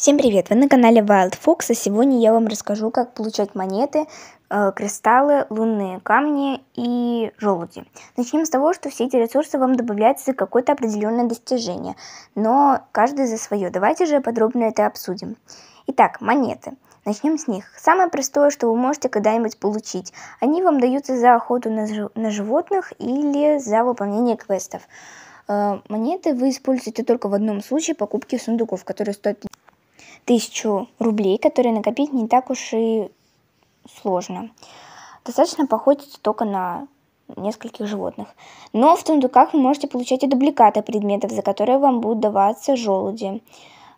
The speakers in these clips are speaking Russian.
Всем привет! Вы на канале Wild Fox, А сегодня я вам расскажу, как получать монеты, э, кристаллы, лунные камни и желуди. Начнем с того, что все эти ресурсы вам добавляются за какое-то определенное достижение, но каждый за свое. Давайте же подробно это обсудим. Итак, монеты. Начнем с них. Самое простое, что вы можете когда-нибудь получить. Они вам даются за охоту на, на животных или за выполнение квестов. Э, монеты вы используете только в одном случае покупки сундуков, которые стоят тысячу рублей, которые накопить не так уж и сложно. Достаточно походить только на нескольких животных. Но в сундуках вы можете получать и дубликаты предметов, за которые вам будут даваться желуди.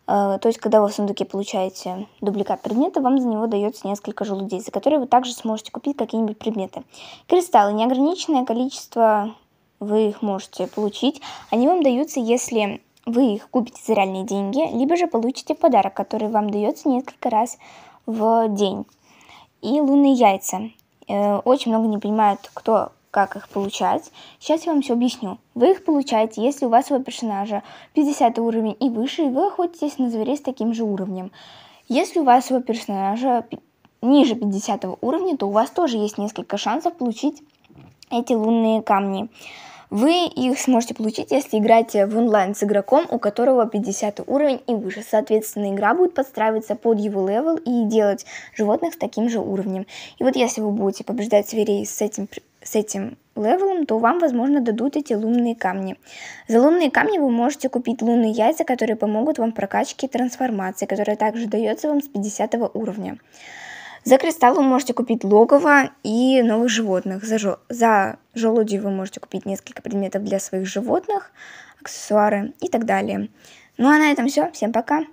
Э, то есть, когда вы в сундуке получаете дубликат предмета, вам за него дается несколько желудей, за которые вы также сможете купить какие-нибудь предметы. Кристаллы. Неограниченное количество вы их можете получить. Они вам даются, если вы их купите за реальные деньги, либо же получите подарок, который вам дается несколько раз в день. И лунные яйца. Э, очень много не понимают, кто как их получать. Сейчас я вам все объясню. Вы их получаете, если у вас вашего персонажа 50 уровень и выше, и вы охотитесь на зверей с таким же уровнем. Если у вас вашего персонажа ниже 50 уровня, то у вас тоже есть несколько шансов получить эти лунные камни. Вы их сможете получить, если играете в онлайн с игроком, у которого 50 уровень и выше. Соответственно, игра будет подстраиваться под его левел и делать животных с таким же уровнем. И вот если вы будете побеждать зверей с этим с этим левелом, то вам, возможно, дадут эти лунные камни. За лунные камни вы можете купить лунные яйца, которые помогут вам в прокачке трансформации, которая также дается вам с 50 уровня. За кристалл вы можете купить логово и новых животных. За, за желуди вы можете купить несколько предметов для своих животных, аксессуары и так далее. Ну а на этом все. Всем пока!